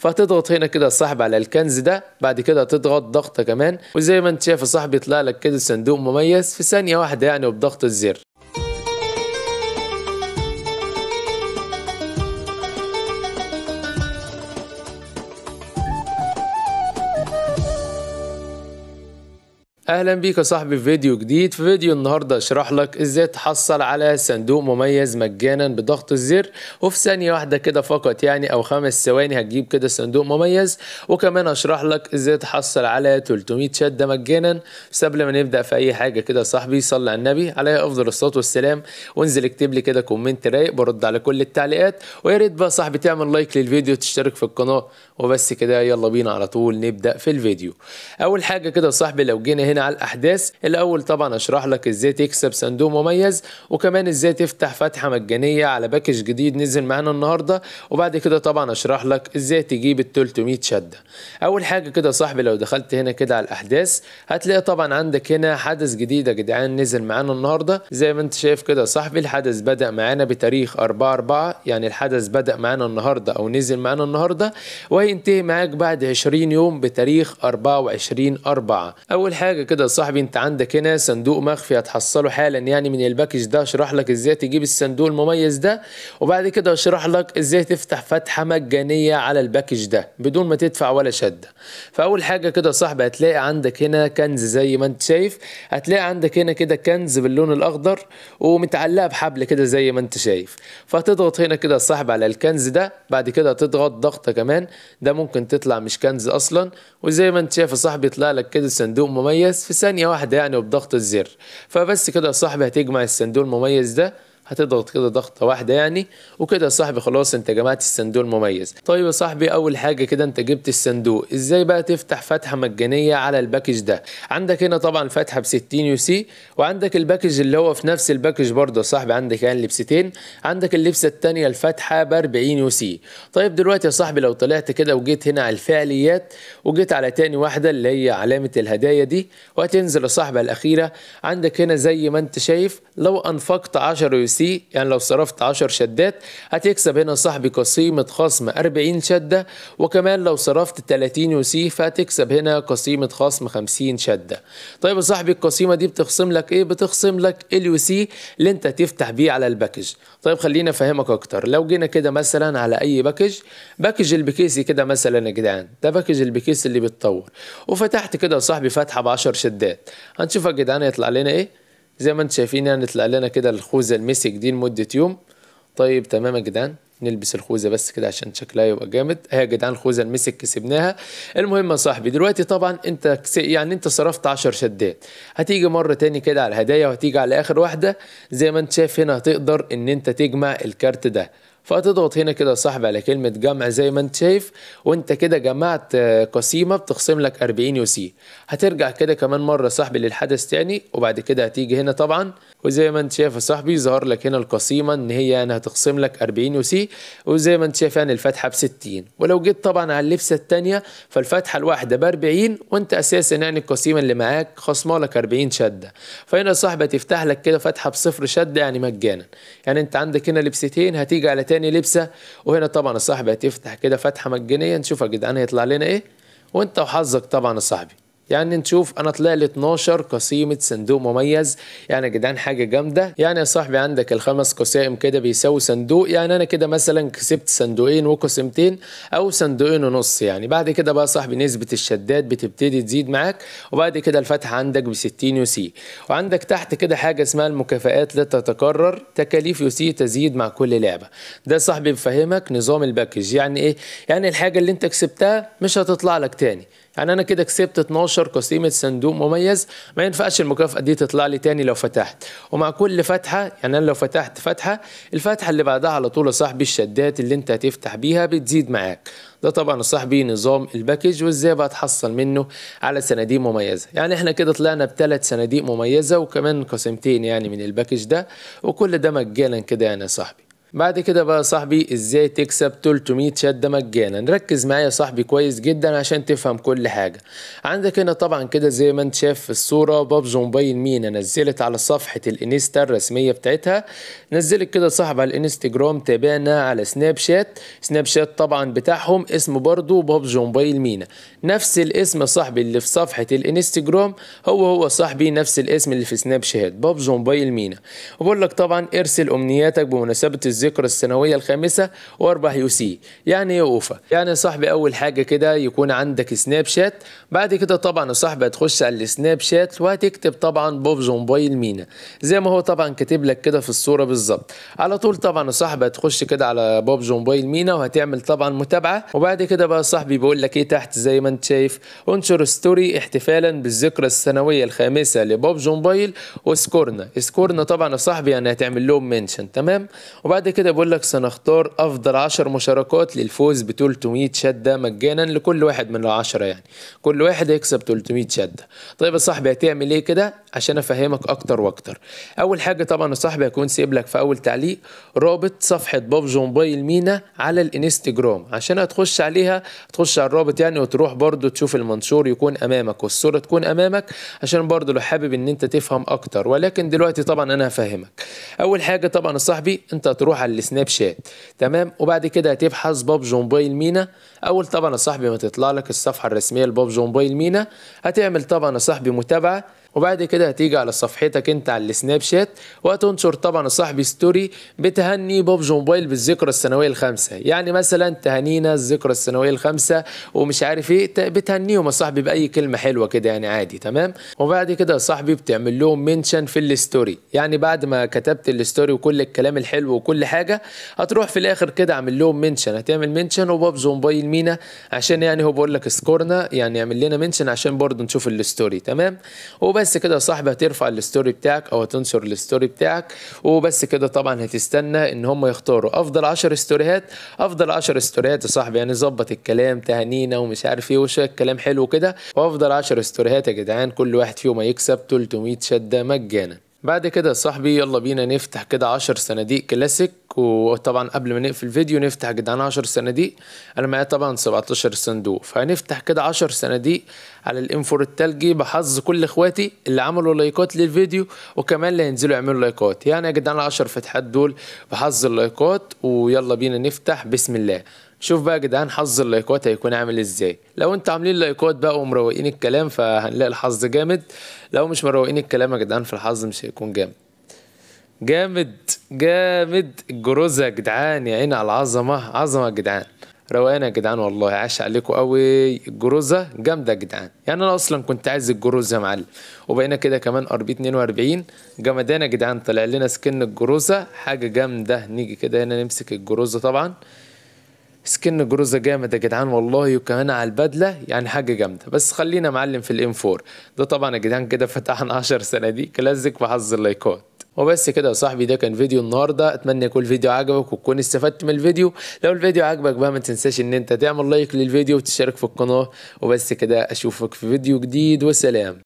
فهتضغط هنا كده صاحب على الكنز ده بعد كده هتضغط ضغطه كمان وزي ما انت شايف يا صاحبي يطلع لك كده صندوق مميز في ثانيه واحده يعني وبضغط الزر اهلا بيك يا صاحبي في فيديو جديد في فيديو النهارده اشرح لك ازاي تحصل على صندوق مميز مجانا بضغط الزر وفي ثانيه واحده كده فقط يعني او خمس ثواني هتجيب كده صندوق مميز وكمان اشرح لك ازاي تحصل على 300 شده مجانا بس قبل ما نبدا في اي حاجه كده يا صاحبي صلي على النبي عليه افضل الصلاه والسلام وانزل اكتب لي كده كومنت رايق برد على كل التعليقات ويا ريت بقى صاحبي تعمل لايك للفيديو وتشترك في القناه وبس كده يلا بينا على طول نبدا في الفيديو اول حاجه كده يا صاحبي لو جينا هنا على الاحداث الاول طبعا اشرح لك ازاي تكسب صندوق مميز وكمان ازاي تفتح فتحه مجانيه على باكج جديد نزل معانا النهارده وبعد كده طبعا اشرح لك ازاي تجيب ال 300 شده اول حاجه كده صاحبي لو دخلت هنا كده على الاحداث هتلاقي طبعا عندك هنا حدث جديد يا جدعان نزل معانا النهارده زي ما انت شايف كده صاحبي الحدث بدا معانا بتاريخ 4 4 يعني الحدث بدا معانا النهارده او نزل معانا النهارده وهينتهي معاك بعد 20 يوم بتاريخ 24 4 اول حاجه كده يا صاحبي انت عندك هنا صندوق مخفي هتحصله حالا يعني من الباكج ده اشرح لك ازاي تجيب الصندوق المميز ده وبعد كده اشرح لك ازاي تفتح فتحه مجانيه على الباكج ده بدون ما تدفع ولا شده فاول حاجه كده يا صاحبي هتلاقي عندك هنا كنز زي ما انت شايف هتلاقي عندك هنا كده كنز باللون الاخضر ومتعلقه بحبل كده زي ما انت شايف فتضغط هنا كده يا صاحبي على الكنز ده بعد كده هتضغط ضغطه كمان ده ممكن تطلع مش كنز اصلا وزي ما انت شايف يا صاحبي يطلع لك كده صندوق مميز بس في ثانية واحدة يعني وبضغط الزر فبس كده يا صاحبي هتجمع الصندوق المميز ده هتضغط كده ضغطه واحده يعني وكده يا صاحبي خلاص انت جمعت الصندوق المميز طيب يا صاحبي اول حاجه كده انت جبت الصندوق ازاي بقى تفتح فتحه مجانيه على الباكج ده عندك هنا طبعا فتحه ب 60 يو سي وعندك الباكج اللي هو في نفس الباكج برضه يا صاحبي عندك يعني لبستين عندك اللبسه الثانيه الفاتحه ب 40 يو سي طيب دلوقتي يا صاحبي لو طلعت كده وجيت هنا على الفعاليات وجيت على تاني واحده اللي هي علامه الهدايا دي وهتنزل يا صاحبي الاخيره عندك هنا زي ما انت شايف لو انفقت 10 يو سي سي يعني لو صرفت 10 شدات هتكسب هنا صاحبي قسيمة خصم 40 شدة وكمان لو صرفت 30 يو سي فهتكسب هنا قسيمة خصم 50 شدة طيب يا صاحبي القسيمة دي بتخصم لك ايه بتخصم لك اليو سي اللي انت تفتح بيه على الباكج طيب خلينا افهمك اكتر لو جينا كده مثلا على اي باكج باكج البكيسي كده مثلا يا جدعان ده باكج البكيس اللي بتطور وفتحت كده يا صاحبي فتحة ب 10 شدات هنشوف يا جدعان هيطلع لنا ايه زي ما انتم شايفين يعني طلع لنا كده الخوذه المسك دي لمده يوم طيب تمام يا جدعان نلبس الخوذه بس كده عشان شكلها يبقى جامد اهي يا جدعان الخوذه المسك كسبناها المهم يا صاحبي دلوقتي طبعا انت يعني انت صرفت 10 شدات هتيجي مره تاني كده على الهدايا وهتيجي على اخر واحده زي ما انت شايف هنا هتقدر ان انت تجمع الكارت ده فهتضغط هنا كده يا صاحبي على كلمة جمع زي ما انت شايف وانت كده جمعت آه، قسيمة بتخصم لك 40 يو سي هترجع كده كمان مرة يا صاحبي للحدث تاني وبعد كده هتيجي هنا طبعا وزي ما انت شايف يا صاحبي ظهر لك هنا القسيمه ان هي يعني هتقسم لك 40 يو سي وزي ما انت شايف يعني الفتحه ب 60 ولو جيت طبعا على اللبسه الثانيه فالفتحه الواحده ب 40 وانت اساسا يعني القسيمه اللي معاك خصمه لك 40 شده فهنا يا صاحبي هتفتح لك كده فتحه بصفر شده يعني مجانا يعني انت عندك هنا لبستين هتيجي على تاني لبسه وهنا طبعا يا صاحبي هتفتح كده فتحه مجانيه نشوف يا جدعان هيطلع لنا ايه وانت وحظك طبعا يا صاحبي يعني نشوف انا طلع لي 12 قسيمه صندوق مميز يعني يا جدعان حاجه جامده يعني يا صاحبي عندك الخمس قسائم كده بيساوي صندوق يعني انا كده مثلا كسبت صندوقين وقسمتين او صندوقين ونص يعني بعد كده بقى صاحبي نسبه الشداد بتبتدي تزيد معاك وبعد كده الفتح عندك ب 60 يو سي وعندك تحت كده حاجه اسمها المكافآت لا تتكرر تكاليف يو سي تزيد مع كل لعبه ده صاحبي بفهمك نظام الباكج يعني ايه يعني الحاجه اللي انت كسبتها مش هتطلع لك تاني يعني انا كده كسبت 12 قسيمه صندوق مميز ما ينفعش المكافاه دي تطلع لي تاني لو فتحت ومع كل فتحه يعني انا لو فتحت فتحه الفتحه اللي بعدها على طول يا صاحبي الشدات اللي انت هتفتح بيها بتزيد معاك ده طبعا يا صاحبي نظام الباكج وازاي بقى تحصل منه على صناديق مميزه يعني احنا كده طلعنا بثلاث صناديق مميزه وكمان قسمتين يعني من الباكج ده وكل ده مجانا كده يعني يا صاحبي بعد كده بقى صاحبي ازاي تكسب 300 شدة مجانا ركز معايا يا صاحبي كويس جدا عشان تفهم كل حاجة عندك هنا طبعا كده زي ما انت شايف في الصورة بابجي موبايل مينا نزلت على صفحة الانستا الرسمية بتاعتها نزلت كده صاحب على الانستجرام تابعنا على سناب شات سناب شات طبعا بتاعهم اسمه برضو بابجي موبايل مينا نفس الاسم صاحبي اللي في صفحة الانستجرام هو هو صاحبي نفس الاسم اللي في سناب شات بابجي موبايل مينا وبقول لك طبعا ارسل امنياتك بمناسبة الذكرى السنويه الخامسه واربح يو سي يعني ايه اوفا يعني يا صاحبي اول حاجه كده يكون عندك سناب شات بعد كده طبعا يا صاحبي هتخش على السناب شات وهتكتب طبعا بوب موبايل مينا زي ما هو طبعا كاتب لك كده في الصوره بالظبط على طول طبعا يا صاحبي هتخش كده على بوب موبايل مينا وهتعمل طبعا متابعه وبعد كده بقى صاحبي بيقول لك ايه تحت زي ما انت شايف انشر ستوري احتفالا بالذكرى السنويه الخامسه لبوب موبايل واسكورنا اسكورنا طبعا يا صاحبي يعني هتعمل لهم منشن تمام وبعد بعد كده بقول لك سنختار افضل 10 مشاركات للفوز ب 300 شده مجانا لكل واحد من العشرة يعني كل واحد هيكسب 300 شده طيب يا صاحبي هتعمل ايه كده عشان افهمك اكتر واكتر اول حاجه طبعا صاحبي هيكون سايب لك في اول تعليق رابط صفحه بابجي موبايل مينا على الانستجرام عشان هتخش عليها تخش على الرابط يعني وتروح برضو تشوف المنشور يكون امامك والصوره تكون امامك عشان برضو لو حابب ان انت تفهم اكتر ولكن دلوقتي طبعا انا هفهمك اول حاجه طبعا صاحبي انت هتروح على السناب شات تمام وبعد كده هتبحث بابجي موبايل مينا اول طبعا صاحبي ما تطلع لك الصفحه الرسميه لبابجي موبايل مينا هتعمل طبعا صاحبي متابعه وبعد كده هتيجي على صفحتك انت على السناب شات وهتنشر طبعا صاحبي ستوري بتهني بوب موبايل بالذكرى السنويه الخامسه يعني مثلا تهنينا الذكرى السنويه الخامسه ومش عارف ايه بتهنيهم يا صاحبي باي كلمه حلوه كده يعني عادي تمام وبعد كده يا صاحبي بتعمل لهم منشن في الستوري يعني بعد ما كتبت الستوري وكل الكلام الحلو وكل حاجه هتروح في الاخر كده عامل لهم منشن هتعمل منشن وبوب موبايل مينا عشان يعني هو بقول لك سكورنا يعني يعمل لنا منشن عشان برضه نشوف الستوري تمام وبعد وبس كده يا صاحبي هترفع الستوري بتاعك او هتنشر الستوري بتاعك وبس كده طبعا هتستنى ان هم يختاروا افضل 10 ستوريات افضل 10 ستوريات يا صاحبي يعني ظبط الكلام تهانينا ومش عارف ايه وشويه كلام حلو كده وافضل 10 ستوريات يا جدعان كل واحد فيهم هيكسب 300 شده مجانا بعد كده يا صاحبي يلا بينا نفتح كده 10 صناديق كلاسيك وطبعا قبل ما نقفل الفيديو نفتح جدعان 10 صناديق انا معايا طبعا 17 صندوق فهنفتح كده 10 صناديق على الانفور التلجي بحظ كل اخواتي اللي عملوا لايكات للفيديو وكمان اللي هينزلوا يعملوا لايكات يعني يا جدعان 10 فتحات دول بحظ اللايكات ويلا بينا نفتح بسم الله شوف بقى يا جدعان حظ اللايكات هيكون عامل ازاي لو انتوا عاملين لايكات بقى ومروقين الكلام فهنلاقي الحظ جامد لو مش مروقين الكلام يا جدعان فالحظ مش هيكون جامد جامد جامد الجروزة يا جدعان يا عيني على العظمة عظمة يا جدعان روقان يا جدعان والله عاش عليكم قوي الجروزة جامدة يا جدعان يعني انا اصلا كنت عايز الجروزة يا معلم وبقينا كده كمان ار بي 42 جمدان يا جدعان طلع لنا سكن الجروزة حاجة جامدة نيجي كده هنا نمسك الجروزة طبعا سكن جروزه جامد يا جدعان والله وكمان على البدله يعني حاجه جامده بس خلينا معلم في الام 4 ده طبعا يا جدعان كده فتحنا 10 صناديق كلاسيك بحظ اللايكات وبس كده يا صاحبي ده كان فيديو النهارده اتمنى يكون الفيديو عجبك وتكون استفدت من الفيديو لو الفيديو عجبك بقى ما تنساش ان انت تعمل لايك للفيديو وتشترك في القناه وبس كده اشوفك في فيديو جديد وسلام